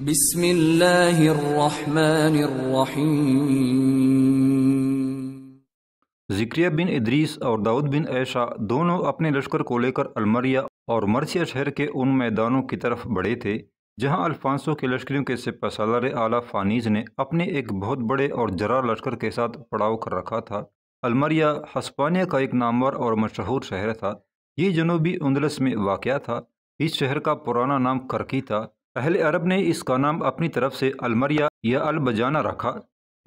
जिक्रिया बिन इदरीस और दाऊद बिन ऐशा दोनों अपने लश्कर को लेकर अलमरिया और मर्सिया शहर के उन मैदानों की तरफ बढ़े थे जहां अल्फांसो के लश्करियों के सिपा सालार आला फानीज ने अपने एक बहुत बड़े और जरा लश्कर के साथ पड़ाव कर रखा था अलमरिया हस्पानिया का एक नामवर और मशहूर शहर था ये जनूबी उन्दलस में वाक़ था इस शहर का पुराना नाम करकी था अहल अरब ने इसका नाम अपनी तरफ से अलमरिया या अलबजाना रखा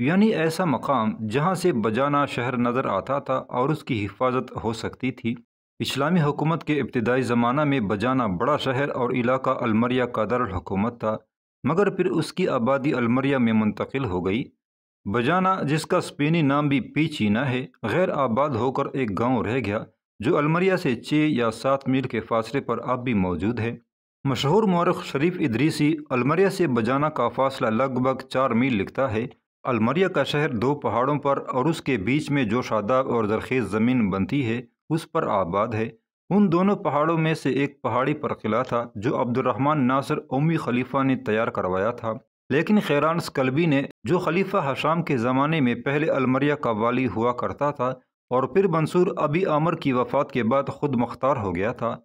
यानी ऐसा मकाम जहाँ से बजाना शहर नज़र आता था और उसकी हिफाजत हो सकती थी इस्लामी हुकूमत के इब्तदाई ज़माना में बजाना बड़ा शहर और इलाका अलमरिया का दारकूमत था मगर फिर उसकी आबादी अलमरिया में मुंतकिल हो गई बजाना जिसका स्पेनी नाम भी पीचीना है गैर आबाद होकर एक गांव रह गया जो अलमरिया से छः या सात मील के फासले पर अब भी मौजूद है मशहूर मौरख शरीफ इदरीसी अलमरिया से बजाना का फासला लगभग चार मील लिखता है अलमरिया का शहर दो पहाड़ों पर और उसके बीच में जो शादाब और जरखेज़ ज़मीन बनती है उस पर आबाद है उन दोनों पहाड़ों में से एक पहाड़ी पर किला था जो अब्दुलरहमान नासर ओमी खलीफा ने तैयार करवाया था लेकिन खैरान स्कलबी ने जो खलीफा हशाम के ज़माने में पहले अलमरिया का वाली हुआ करता था और फिर मंसूर अबी आमर की वफ़ात के बाद ख़ुद मुख्तार हो गया था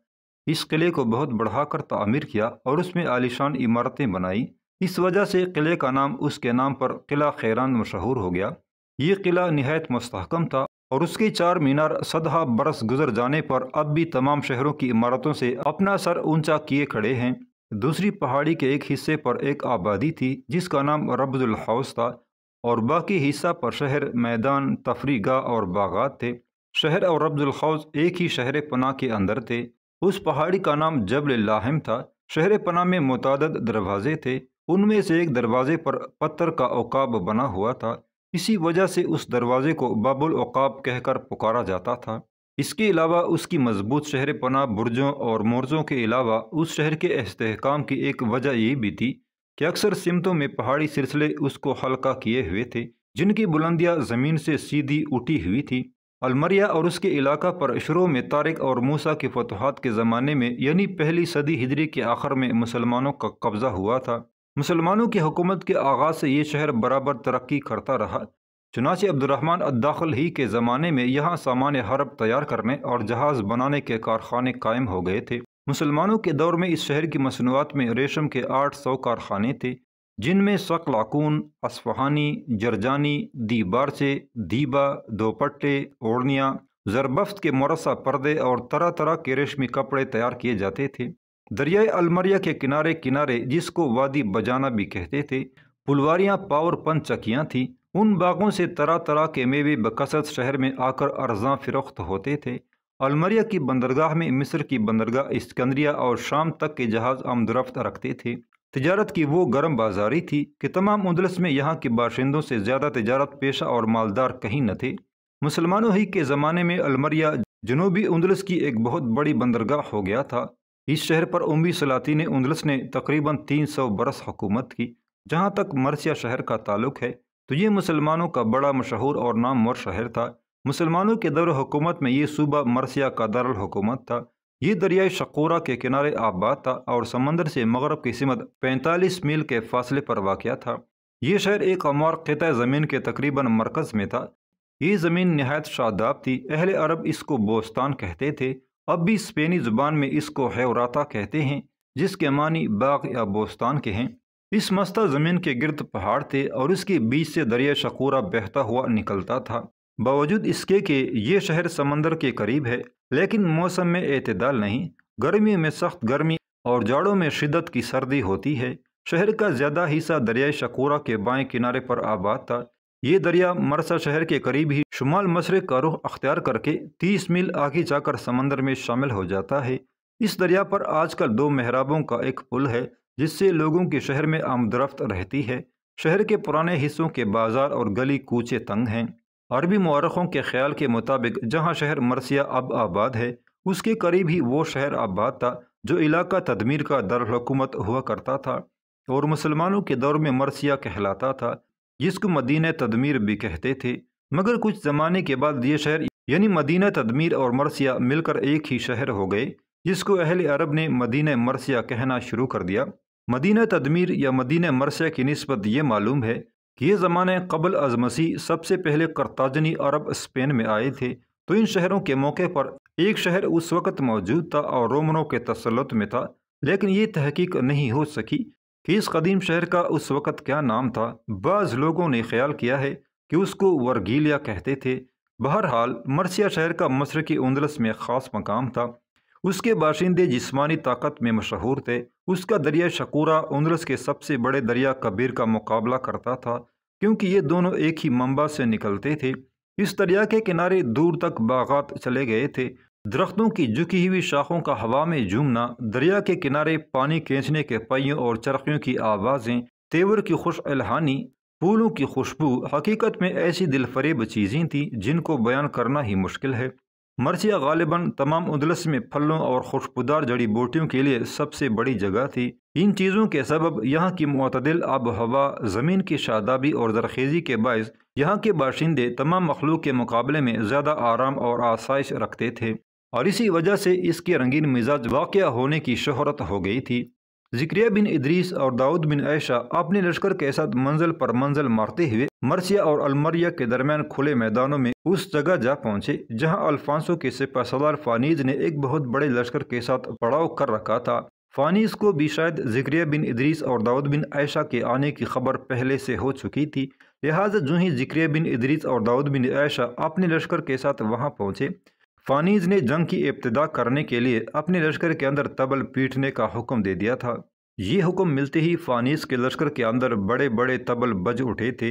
इस किले को बहुत बढ़ाकर तामीर किया और उसमें आलिशान इमारतें बनाई इस वजह से किले का नाम उसके नाम पर किला खैरान मशहूर हो गया ये किला नहायत मस्तकम था और उसके चार मीनार सदहा बरस गुजर जाने पर अब भी तमाम शहरों की इमारतों से अपना सर ऊंचा किए खड़े हैं दूसरी पहाड़ी के एक हिस्से पर एक आबादी थी जिसका नाम रबजुल हाउस था और बाकी हिस्सा पर शहर मैदान तफरीगा और बागात थे शहर और रबजुल हाउस एक ही शहर पना के अंदर थे उस पहाड़ी का नाम जबल लाहम था शहर पना में मुतद दरवाजे थे उनमें से एक दरवाजे पर पत्थर का औकाब बना हुआ था इसी वजह से उस दरवाजे को बाबुल औकाब कहकर पुकारा जाता था इसके अलावा उसकी मजबूत शहर पना बुर्जों और मोर्जों के अलावा उस शहर के इसकाम की एक वजह ये भी थी कि अक्सर सिमतों में पहाड़ी सिलसिले उसको हल्का किए हुए थे जिनकी बुलंदियाँ ज़मीन से सीधी उठी हुई थी अलमरिया और उसके इलाका पर शुरू में तारिक और मूसा के फतहत के ज़माने में यानी पहली सदी हिजरी के आखिर में मुसलमानों का कब्ज़ा हुआ था मुसलमानों की हुकूमत के आगाज़ से ये शहर बराबर तरक्की करता रहा चुनाचे अब्दुलरहमान अदाखल ही के ज़माने में यहाँ सामान हरब तैयार करने और जहाज़ बनाने के कारखाने कायम हो गए थे मुसलमानों के दौर में इस शहर की मसनूआत में रेशम के आठ सौ कारखाने थे जिनमें सकलाकून असफहानी जरजानी बारचे दीबा दोपट्टे ओढ़निया जरबफ्त के मरसा पर्दे और तरह तरह के रेशमी कपड़े तैयार किए जाते थे दरियाए अलमरिया के किनारे किनारे जिसको वादी बजाना भी कहते थे पुलवारियाँ पावर पन चकियाँ थीं उन बागों से तरह तरह के मेवे बकसत शहर में आकर अर्जा फरोख्त होते थे अलमरिया की बंदरगाह में मिस्र की बंदरगाह इसकंदरिया और शाम तक के जहाज़ आमदरफ्त रखते थे तजारत की वो गर्म बाजारी थी कि तमाम उंदलस में यहाँ के बाशिंदों से ज़्यादा तजारत पेशा और मालदार कहीं न थे मुसलमानों ही के ज़माने में अलमरिया जनूबी उंदलस की एक बहुत बड़ी बंदरगाह हो गया था इस शहर पर उम्मी सलातीन उंदलस ने तकरीबन तीन सौ बरस हुकूमत की जहाँ तक मरसिया शहर का ताल्लुक है तो ये मुसलमानों का बड़ा मशहूर और नामवर शहर था मुसलमानों के दौर हुकूमत में ये सूबा मरसिया का दारकूमत था ये दरियाए शकोरा के किनारे आबाद था और समंदर से मगरब की सिमत 45 मील के फासले पर वाक़ था ये शहर एक अमार ख़त ज़मीन के तकरीबन मरकज़ में था ये ज़मीन नहायत शादाब थी अहल अरब इसको बोस्तान कहते थे अब भी स्पेनी ज़ुबान में इसको हैवराता कहते हैं जिसके मानी बाग या बोस्तान के हैं इस मस्ता ज़मीन के गिरद पहाड़ थे और इसके बीच से दरिया शकूरा बहता हुआ निकलता था बावजूद इसके कि ये शहर समंदर के करीब है लेकिन मौसम में अतदाल नहीं गर्मियों में सख्त गर्मी और जाड़ों में शिदत की सर्दी होती है शहर का ज़्यादा हिस्सा दरियाए शकूरा के बाएं किनारे पर आबाद था ये दरिया मरसा शहर के करीब ही शुमाल मशरक़ का रुख अख्तियार करके तीस मील आगे जाकर समंदर में शामिल हो जाता है इस दरिया पर आजकल दो महराबों का एक पुल है जिससे लोगों के शहर में आमदरफ्त रहती है शहर के पुराने हिस्सों के बाजार और गली कूचे तंग हैं अरबी मौरखों के ख्याल के मुताबिक जहाँ शहर मरसिया अब आबाद है उसके करीब ही वो शहर आबाद था जो इलाका तदमीर का दरकूमत हुआ करता था और मुसलमानों के दौर में मरसिया कहलाता था जिसको मदीन तदमीर भी कहते थे मगर कुछ ज़माने के बाद ये शहर यानी मदीना तदमीर और मरसिया मिलकर एक ही शहर हो गए जिसको अहल अरब ने मदीन मरसिया कहना शुरू कर दिया मदीना तदमीर या मदीन मरसिया की नस्बत ये मालूम है ये ज़माने कबल अज मसीह सबसे पहले करताजनी अरब स्पेन में आए थे तो इन शहरों के मौके पर एक शहर उस वक़्त मौजूद था और रोमनों के तसलत में था लेकिन ये तहकीक नहीं हो सकी कि इस कदीम शहर का उस वक़्त क्या नाम था बाज़ लोगों ने ख्याल किया है कि उसको वर्गीलिया कहते थे बहरहाल मरसिया शहर का मशरकी उंदलस में ख़ास मकाम था उसके बाशिंदे जिस्मानी ताकत में मशहूर थे उसका दरिया शकूरा उनरस के सबसे बड़े दरिया कबीर का मुकाबला करता था क्योंकि ये दोनों एक ही मंबा से निकलते थे इस दरिया के किनारे दूर तक बागात चले गए थे दरख्तों की झुकी हुई शाखों का हवा में झूमना दरिया के किनारे पानी खींचने के पहियों और चरखियों की आवाज़ें तेवर की खुश अलहानी फूलों की खुशबू हकीकत में ऐसी दिलफरेब चीज़ें थीं जिनको बयान करना ही मुश्किल है मरसिया गालिबा तमाम उदलस में फलों और खुशबूदार जड़ी बूटियों के लिए सबसे बड़ी जगह थी इन चीज़ों के सबब यहाँ की मतदिल आब हवा ज़मीन की शादाबी और जरखेज़ी के बायस यहाँ के बाशिंदे तमाम मखलूक के मुकाबले में ज़्यादा आराम और आसाइश रखते थे और इसी वजह से इसके रंगीन मिजाज वाक़ होने की शहरत हो गई थी जिक्रिया बिन इदरीस और दाऊद बिन ऐशा अपने लश्कर के साथ मंजिल पर मंजिल मारते हुए मरसिया और अलमरिया के दरमियान खुले मैदानों में उस जगह जा पहुंचे जहां अल्फांसो के सिपा सदार फानीज ने एक बहुत बड़े लश्कर के साथ पड़ाव कर रखा था फानीज को भी शायद जिक्रिया बिन इदरीस और दाऊद बिन ऐशा के आने की खबर पहले से हो चुकी थी लिहाजा जूही ही जिक्रिया बिन इदरीस और दाऊद बिन ऐशा अपने लश्कर के साथ वहाँ पहुँचे फानीज ने जंग की इब्तदा करने के लिए अपने लश्कर के अंदर तबल पीटने का हुक्म दे दिया था ये हुक्म मिलते ही फानीज के लश्कर के अंदर बड़े बड़े तबल बज उठे थे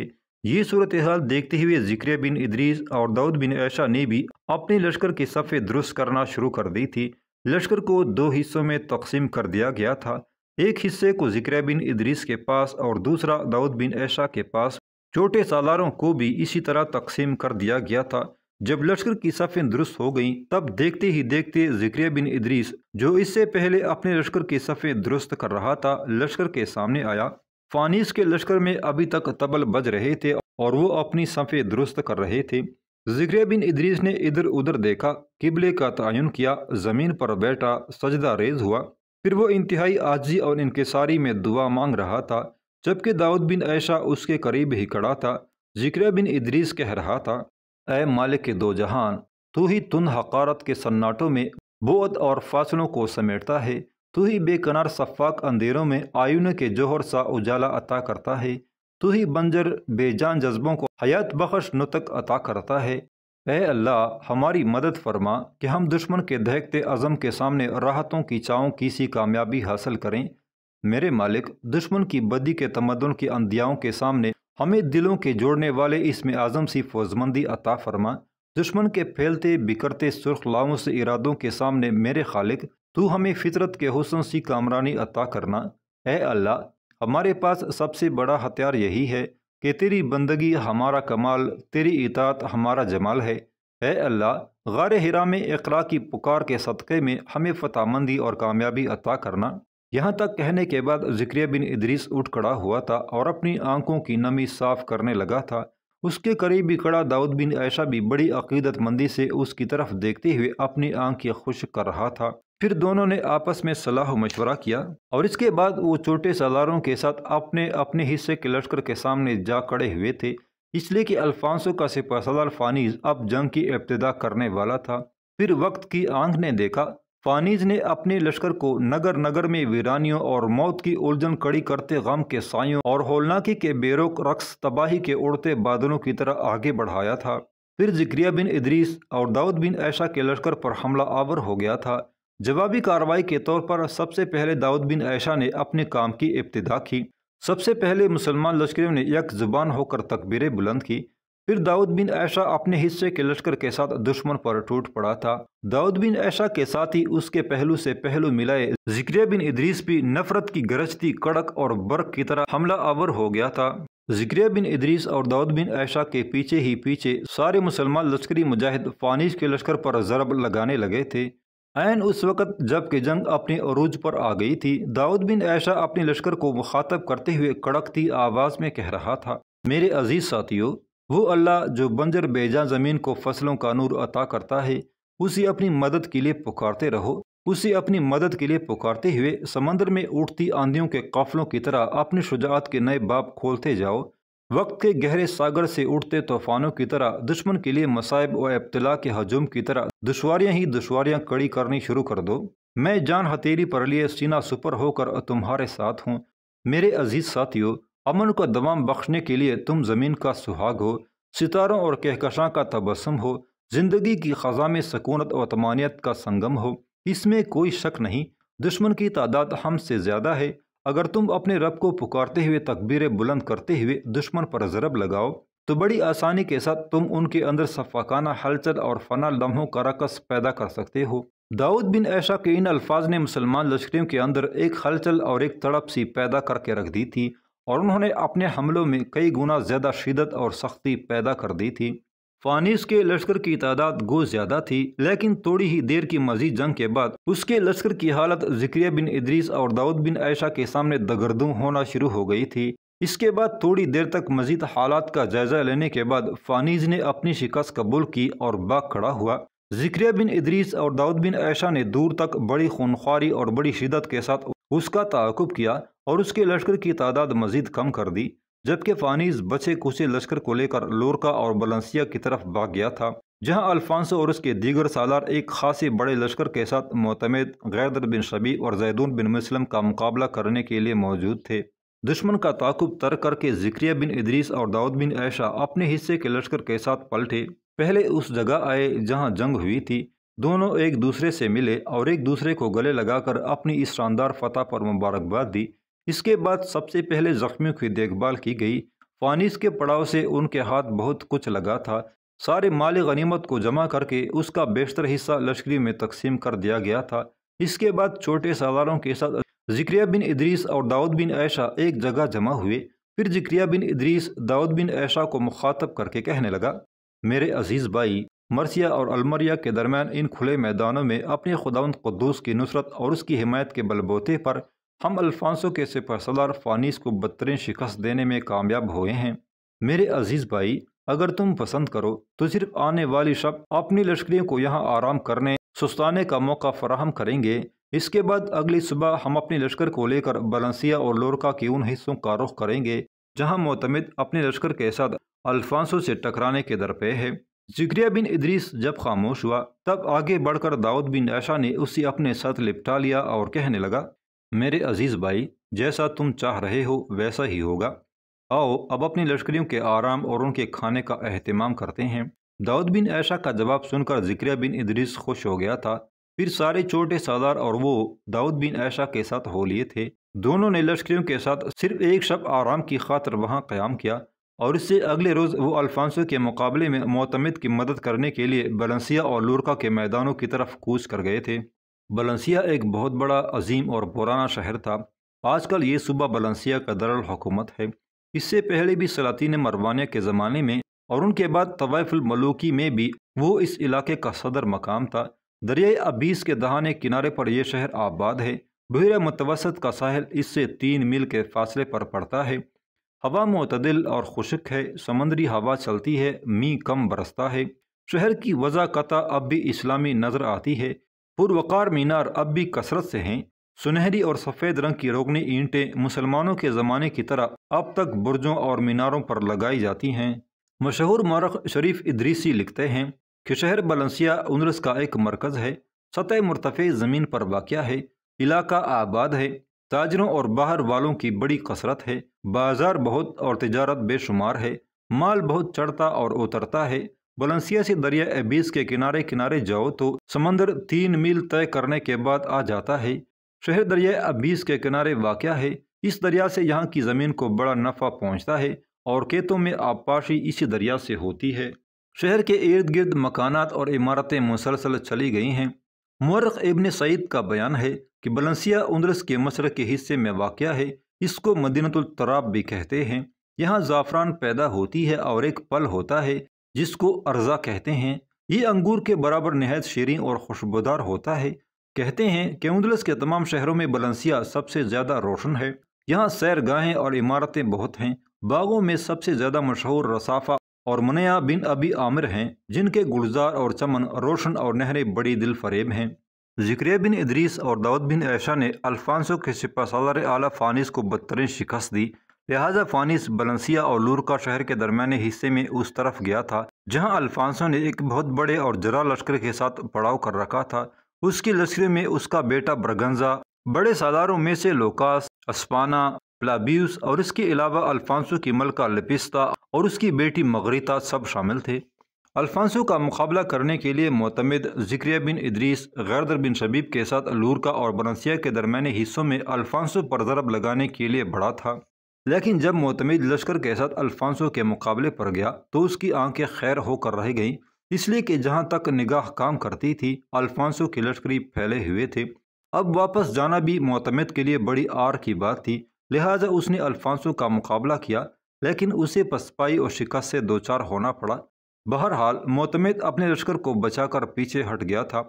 ये सूरत हाल देखते हुए जिक्र बिन इदरीस और दाऊद बिन ऐशा ने भी अपने लश्कर की सफ़े दुरुस्त करना शुरू कर दी थी लश्कर को दो हिस्सों में तकसीम कर दिया गया था एक हिस्से को जिक्र बिन इदरीस के पास और दूसरा दाऊद बिन ऐशा के पास छोटे सालारों को भी इसी तरह तकसीम कर दिया गया था जब लश्कर की सफ़ें दुरुस्त हो गईं तब देखते ही देखते जिक्रिया बिन इदरीस जो इससे पहले अपने लश्कर की सफ़ें दुरुस्त कर रहा था लश्कर के सामने आया फानीस के लश्कर में अभी तक तबल बज रहे थे और वो अपनी सफ़े दुरुस्त कर रहे थे जिक्रिया बिन इदरीस ने इधर उधर देखा किबले का तयन किया ज़मीन पर बैठा सजदा रेज हुआ फिर वो इंतहाई आजी और इनकेसारी में दुआ मांग रहा था जबकि दाऊद बिन ऐशा उसके करीब ही खड़ा था जिक्रिया बिन इदरीस कह रहा था ऐ मालिक के दो जहान तू ही तुन हकारत के सन्नाटों में बोध और फासलों को समेटता है तू ही बेकनार शफाक अंधेरों में आयुन के जोहर सा उजाला अता करता है तू ही बंजर बेजान जज्बों को हयात बख्श नुतक अता करता है ऐ अल्लाह हमारी मदद फरमा कि हम दुश्मन के दहकते अज़म के सामने राहतों की चाओं की सी कामयाबी हासिल करें मेरे मालिक दुश्मन की बदी के तमदन की अंधियाओं के सामने हमें दिलों के जोड़ने वाले इसमें आज़म सी फौजमंदी अता फरमा दुश्मन के फैलते बिकरते सुर्ख लाओं से इरादों के सामने मेरे खालिक तू हमें फितरत के हुसन सी कामरानी अता करना ए अल्लाह हमारे पास सबसे बड़ा हथियार यही है कि तेरी बंदगी हमारा कमाल तेरी इतात हमारा जमाल है ए अल्लाह गार हिरा में इकरा की पुकार के सदक़े में हमें फतामंदी और कामयाबी अता करना यहाँ तक कहने के बाद जिक्रिया बिन इदरीस उठ खड़ा हुआ था और अपनी आंखों की नमी साफ करने लगा था उसके करीबी खड़ा दाऊद बिन ऐशा भी बड़ी अकीदतमंदी से उसकी तरफ देखते हुए अपनी आंखें खुश कर रहा था फिर दोनों ने आपस में सलाह मशवरा किया और इसके बाद वो छोटे सलारों के साथ अपने अपने हिस्से के लश्कर के सामने जा खड़े हुए थे इसलिए कि अल्फांसो का सिपह सलार फानीज अब जंग की इब्तदा करने वाला था फिर वक्त की आंख ने देखा फानीज ने अपने लश्कर को नगर नगर में वीरानियों और मौत की उलझन कड़ी करते गम के सायों और होलनाकी के बेरोक रक्स तबाही के उड़ते बादलों की तरह आगे बढ़ाया था फिर जिक्रिया बिन इदरीस और दाऊद बिन ऐशा के लश्कर पर हमला आवर हो गया था जवाबी कार्रवाई के तौर पर सबसे पहले दाऊद बिन ऐशा ने अपने काम की इब्तदा की सबसे पहले मुसलमान लश्करों ने यक जुबान होकर तकबीरें बुलंद की फिर दाऊद बिन ऐशा अपने हिस्से के लश्कर के साथ दुश्मन पर टूट पड़ा था दाऊद बिन ऐशा के साथ ही उसके पहलू से पहलू मिलाए जिक्रिया बिन इदरीस भी नफरत की गरजती कड़क और बर्क की तरह हमला आवर हो गया था जिक्रिया बिन इद्रीस और दाऊद बिन ऐशा के पीछे ही पीछे सारे मुसलमान लश्करी मुजाहिद फानिश के लश्कर पर जरब लगाने लगे थे ऐन उस वक़्त जबकि जंग अपने अरूज पर आ गई थी दाऊद बिन ऐशा अपने लश्कर को मुखातब करते हुए कड़कती आवाज़ में कह रहा था मेरे अजीज़ साथियों वो अल्लाह जो बंजर बेजा ज़मीन को फसलों का नूर अता करता है उसे अपनी मदद के लिए पुकारते रहो उसे अपनी मदद के लिए पुकारते हुए समंदर में उठती आंधियों के काफलों की तरह अपनी शुजात के नए बाप खोलते जाओ वक्त के गहरे सागर से उठते तूफानों की तरह दुश्मन के लिए मसायब और इब्तला के हजूम की तरह दुशवारियाँ ही दुशवारियाँ कड़ी करनी शुरू कर दो मैं जान हथेली पर लिए सीना सुपर होकर तुम्हारे साथ हूँ मेरे अजीज साथियों अमन को दमाम बख्शने के लिए तुम ज़मीन का सुहाग हो सितारों और कहकशा का तबसम हो ज़िंदगी की ख़जा में सकूनत और तमानियत का संगम हो इसमें कोई शक नहीं दुश्मन की तादाद हम से ज़्यादा है अगर तुम अपने रब को पुकारते हुए तकबीर बुलंद करते हुए दुश्मन पर ज़रब लगाओ तो बड़ी आसानी के साथ तुम उनके अंदर सफाकाना हलचल और फना लम्हों का रकस पैदा कर सकते हो दाऊद बिन ऐशा के इन अल्फाज ने मुसलमान लश्करियों के अंदर एक हलचल और एक तड़प सी पैदा करके रख दी थी और उन्होंने अपने हमलों में कई गुना ज़्यादा शिदत और सख्ती पैदा कर दी थी फानीस के लश्कर की तादाद गो ज्यादा थी लेकिन थोड़ी ही देर की मजीद जंग के बाद उसके लश्कर की हालत जिक्रिया बिन इद्रीस और दाऊद बिन ऐशा के सामने दगरदू होना शुरू हो गई थी इसके बाद थोड़ी देर तक मजीद हालात का जायजा लेने के बाद फानीज ने अपनी शिकस्त कबूल की और बाग खड़ा हुआ जिक्रिया बिन इद्रीस और दाऊद बिन ऐशा ने दूर तक बड़ी खूनखारी और बड़ी शिदत के साथ उसका ताकुब किया और उसके लश्कर की तादाद मजीद कम कर दी जबकि फानीज बचे कुछ लश्कर को लेकर लोरका और बलंसिया की तरफ भाग गया था जहां अल्फांसो और उसके दीगर सालार एक खासे बड़े लश्कर के साथ मोतमद गैदर बिन शबी और जैदून बिन मुस्लिम का मुकाबला करने के लिए मौजूद थे दुश्मन का ताकुब तर करके जिक्रिया बिन इदरीस और दाऊद बिन ऐशा अपने हिस्से के लश्कर के साथ पलटे पहले उस जगह आए जहां जंग हुई थी दोनों एक दूसरे से मिले और एक दूसरे को गले लगाकर अपनी इस शानदार फतह पर मुबारकबाद दी इसके बाद सबसे पहले जख्मियों की देखभाल की गई फानिस के पड़ाव से उनके हाथ बहुत कुछ लगा था सारे माल गनीमत को जमा करके उसका बेशतर हिस्सा लश्करी में तकसीम कर दिया गया था इसके बाद छोटे सवारों के साथ जिक्रिया बिन इदरीस और दाऊद बिन ऐशा एक जगह जमा हुए फिर जिक्रिया बिन इदरीस दाऊद बिन ऐशा को मुखातब करके कहने लगा मेरे अजीज़ भाई मरसिया और अलमरिया के दरमियान इन खुले मैदानों में अपने खुदावंद कद्दूस की नुसरत और उसकी हिमायत के बलबोते पर हम अल्फांसो के सिपरसलार फानीस को बदतरीन शिकस्त देने में कामयाब हुए हैं मेरे अजीज़ भाई अगर तुम पसंद करो तो सिर्फ आने वाली शब अपनी लश्करियों को यहाँ आराम करने सुस्ताने का मौका फराहम करेंगे इसके बाद अगली सुबह हम अपने लश्कर को लेकर बलंसिया और लोरका के उन हिस्सों का रुख करेंगे जहाँ मोतमद अपने लश्कर के साथ अल्फांसो से टकराने के दरपे है जिक्रिया बिन इदरीस जब खामोश हुआ तब आगे बढ़कर दाऊद बिन ऐशा ने उसे अपने साथ लिपटा लिया और कहने लगा मेरे अजीज़ भाई जैसा तुम चाह रहे हो वैसा ही होगा आओ अब अपने लश्करियों के आराम और उनके खाने का अहतमाम करते हैं दाऊद बिन ऐशा का जवाब सुनकर जिक्रिया बिन इदरीस खुश हो गया था फिर सारे छोटे सादार और वो दाऊद बिन ऐशा के साथ हो लिए थे दोनों ने लश्करियों के साथ सिर्फ एक शब आराम की खातर वहाँ क्याम किया और इससे अगले रोज़ वो अल्फांसो के मुकाबले में मोतमद की मदद करने के लिए बलंसिया और लुरका के मैदानों की तरफ कूच कर गए थे बलंसिया एक बहुत बड़ा अजीम और पुराना शहर था आजकल ये सूबा बलंसिया का दरल हुकूमत है इससे पहले भी सलातीन मरवानिया के ज़माने में और उनके बाद तवैफुलमलूकी में भी वो इस इलाके का सदर मकाम था दरियाए अबीस के दहाने किनारे पर यह शहर आबाद है बहरा मुतवसत का साहिल इससे तीन मील के फासले पर पड़ता है हवा मतदिल और खुशक है समंदरी हवा चलती है मी कम बरसता है शहर की कता अब भी इस्लामी नज़र आती है पुरवकार मीनार अब भी कसरत से हैं सुनहरी और सफ़ेद रंग की रोगनी ईंटें मुसलमानों के ज़माने की तरह अब तक बुरजों और मीनारों पर लगाई जाती हैं मशहूर मरख शरीफ इदरीसी लिखते हैं कि शहर बलंसिया उनरस का एक मरकज़ है सतह मुरतफ़ ज़मीन पर वाक़ है इलाका आबाद है ताजरों और बाहर वालों की बड़ी कसरत है बाजार बहुत और तजारत बेशुमार है माल बहुत चढ़ता और उतरता है बलंसिया से दरिया एबीस के किनारे किनारे जाओ तो समंदर तीन मील तय करने के बाद आ जाता है शहर दरिया अबीस के किनारे वाक़ है इस दरिया से यहाँ की ज़मीन को बड़ा नफ़ा पहुँचता है और खेतों में आबपाशी इसी दरिया से होती है शहर के इर्द गिर्द मकानात और इमारतें मुसलसल चली गई हैं मर्रक इबन सईद का बयान है कि बलंसिया उन्द्रस के मशरक़ के हिस्से में वाक़ है इसको मदीनतराब भी कहते हैं यहाँ ज़ाफ़रान पैदा होती है और एक पल होता है जिसको अर्जा कहते हैं ये अंगूर के बराबर नहायत शेरें और खुशबदार होता है कहते हैं कि उंदलस के तमाम शहरों में बलंसिया सबसे ज़्यादा रोशन है यहाँ सैर गाहें और इमारतें बहुत हैं बागों में सबसे ज़्यादा मशहूर रसाफा और मुनया बिन अबी आमिर हैं जिनके गुलजार और चमन रोशन और नहरें बड़ी दिल फरेब हैं जिक्र बिन इदरीस और दाऊद बिन ऐशा ने अल्फांसो के सिपा सालार आला फानिस को बदतरीन शिकस्त दी लिहाजा फानिस बलंसिया और लूरका शहर के दरमियाने हिस्से में उस तरफ गया था जहां अल्फांसो ने एक बहुत बड़े और जरा लश्कर के साथ पड़ाव कर रखा था उसकी लश्कर में उसका बेटा ब्रगंजा बड़े सालारों में से लोकास अस्पाना प्लाबियस और इसके अलावा अल्फांसो की मलका लपिस्ता और उसकी बेटी मगरीता सब शामिल थे अल्फांसो का मुकाबला करने के लिए मोतमद जिक्रिया बिन इदरीस गैरदर बिन शबीब के साथ लूरका और बनसिया के दरमिया हिस्सों में अल्फांसो पर ज़रब लगाने के लिए बढ़ा था लेकिन जब मोतमद लश्कर के साथ अल्फांसो के मुकाबले पर गया तो उसकी आंखें खैर होकर रह गईं इसलिए कि जहाँ तक निगाह काम करती थी अल्फांसो के लश्करी फैले हुए थे अब वापस जाना भी मोतमद के लिए बड़ी आर की बात थी लिहाजा उसने अल्फांसो का मुकाबला किया लेकिन उसे पसपाई और शिकस्त से दो चार होना पड़ा बहरहाल मोतमद अपने लश्कर को बचाकर पीछे हट गया था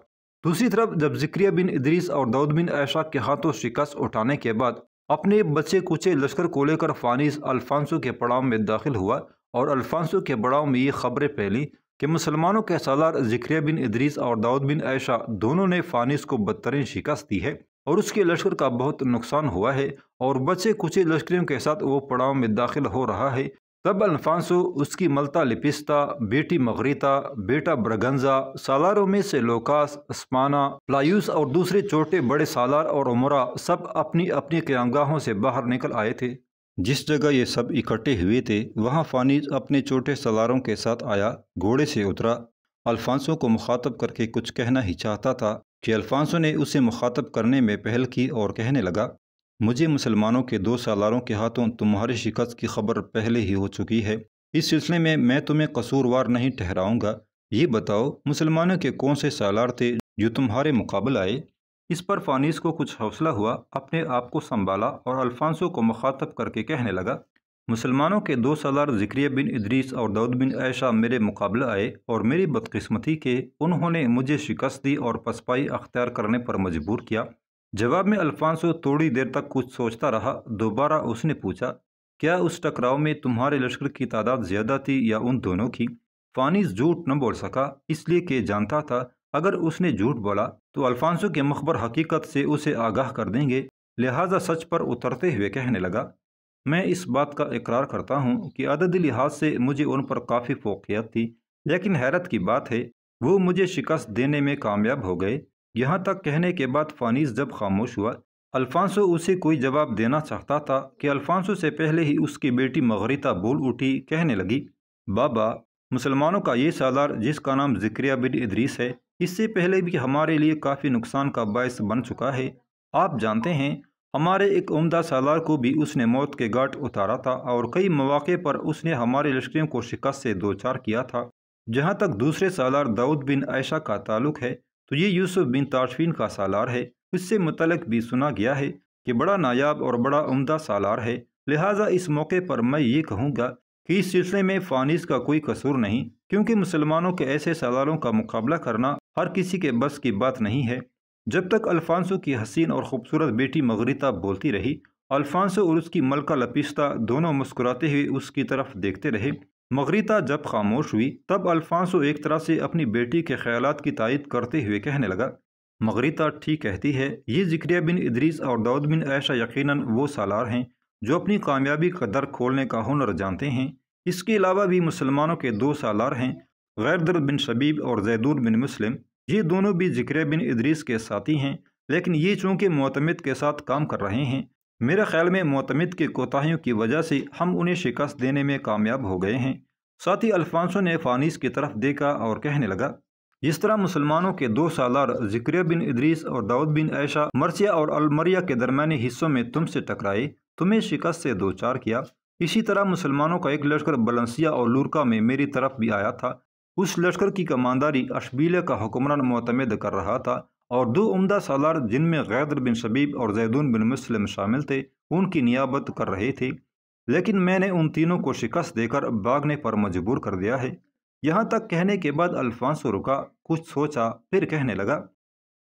दूसरी तरफ जब जिक्रिया बिन इदरीस और दाऊद बिन ऐशा के हाथों शिकस्त उठाने के बाद अपने बचे कुचे लश्कर को लेकर फानिस अल्फांसो के पड़ाव में दाखिल हुआ और अल्फांसो के पड़ाव में ये खबरें फैली कि मुसलमानों के सालार जिक्रिया बिन इदरीस और दाऊद बिन ऐशा दोनों ने फानिस को बदतरीन शिकस्त दी है और उसके लश्कर का बहुत नुकसान हुआ है और बचे कुचे लश्करियों के साथ वो पड़ाव में दाखिल हो रहा है तब अल्फांसो उसकी मलता लिपिस्ता बेटी मगरीता बेटा ब्रगंजा सालारों में से लोकास अस्माना प्लायूस और दूसरे छोटे बड़े सालार और उमरा सब अपनी अपनी क्यामगाहों से बाहर निकल आए थे जिस जगह ये सब इकट्ठे हुए थे वहाँ फानीज अपने छोटे सलारों के साथ आया घोड़े से उतरा अल्फांसो को मुखातब करके कुछ कहना ही चाहता था कि अल्फांसो ने उसे मुखातब करने में पहल की और कहने लगा मुझे मुसलमानों के दो सालारों के हाथों तुम्हारी शिकस्त की खबर पहले ही हो चुकी है इस सिलसिले में मैं तुम्हें कसूरवार नहीं ठहराऊंगा ये बताओ मुसलमानों के कौन से सालार थे जो तुम्हारे मुकाबले आए इस पर फानीस को कुछ हौसला हुआ अपने आप को संभाला और अल्फांसो को मुखातब करके कहने लगा मुसलमानों के दो सालार ज़िक्रिया बिन इदरीस और दाऊद बिन ऐशा मेरे मुकाबला आए और मेरी बदकिस्मती के उन्होंने मुझे शिकस्त दी और पसपाई अख्तियार करने पर मजबूर किया जवाब में अल्फांसो थोड़ी देर तक कुछ सोचता रहा दोबारा उसने पूछा क्या उस टकराव में तुम्हारे लश्कर की तादाद ज़्यादा थी या उन दोनों की फानिस झूठ न बोल सका इसलिए कि जानता था अगर उसने झूठ बोला तो अल्फांसो के मखबर हकीकत से उसे आगाह कर देंगे लिहाजा सच पर उतरते हुए कहने लगा मैं इस बात का इकरार करता हूँ कि अदद लिहाज से मुझे उन पर काफ़ी फोकियत थी लेकिन हैरत की बात है वो मुझे शिकस्त देने में कामयाब हो गए यहाँ तक कहने के बाद फानीस जब खामोश हुआ अल्फांसो उसे कोई जवाब देना चाहता था कि अल्फांसो से पहले ही उसकी बेटी मगरिता बोल उठी कहने लगी बाबा मुसलमानों का ये सालार जिसका नाम जिक्रिया बिन इदरीस है इससे पहले भी हमारे लिए काफ़ी नुकसान का बायस बन चुका है आप जानते हैं हमारे एक उम्दा सालार को भी उसने मौत के घाट उतारा था और कई मौाक़े पर उसने हमारे लश्करियों को शिकस्त से दो चार किया था जहाँ तक दूसरे सालार दाऊद बिन आयशा का ताल्लुक है तो ये यूसुफ बिन ताशफिन का सालार है उससे मतलब भी सुना गया है कि बड़ा नायाब और बड़ा उमदा सालार है लिहाजा इस मौके पर मैं ये कहूँगा कि इस सिलसिले में फानिस का कोई कसूर नहीं क्योंकि मुसलमानों के ऐसे सालारों का मुकाबला करना हर किसी के बस की बात नहीं है जब तक अल्फांसो की हसीन और ख़ूबसूरत बेटी मगरिता बोलती रही अल्फांसो और उसकी मलका लपिश्ता दोनों मुस्कुराते हुए उसकी तरफ देखते रहे मगरिता जब खामोश हुई तब अल्फांसो एक तरह से अपनी बेटी के ख्याल की तायद करते हुए कहने लगा मगरिता ठीक कहती है ये जिक्रिया बिन इदरीस और दाऊद बिन ऐशा यकीनन वो सालार हैं जो अपनी कामयाबी का दर खोलने का हुनर जानते हैं इसके अलावा भी मुसलमानों के दो सालार हैं गैरदर बिन शबीब और जैदूर बिन मुस्लिम ये दोनों भी जिक्र बिन इदरीस के साथी हैं लेकिन ये चूँकि मोतमद के साथ काम कर रहे हैं मेरे ख्याल में मोतमद की कोताही की वजह से हम उन्हें शिकस्त देने में कामयाब हो गए हैं साथ ही अल्फांसो ने फानीस की तरफ देखा और कहने लगा जिस तरह मुसलमानों के दो सालार जिक्र बिन इदरीस और दाऊद बिन ऐशा मरसिया और अलमरिया के दरमियानी हिस्सों में तुमसे टकराए तुम्हें शिकस्त से दो चार किया इसी तरह मुसलमानों का एक लश्कर बलंसिया और लूरका में मेरी तरफ भी आया था उस लश्कर की कमांदारी अशबीले का हुक्मरान मतमद कर रहा था और दो उमदा सालार जिनमें गैदर बिन शबीब और जैदून बिन मुस्लिम शामिल थे उनकी नियाबत कर रहे थे लेकिन मैंने उन तीनों को शिकस्त देकर भागने पर मजबूर कर दिया है यहाँ तक कहने के बाद अल्फांसो रुका कुछ सोचा फिर कहने लगा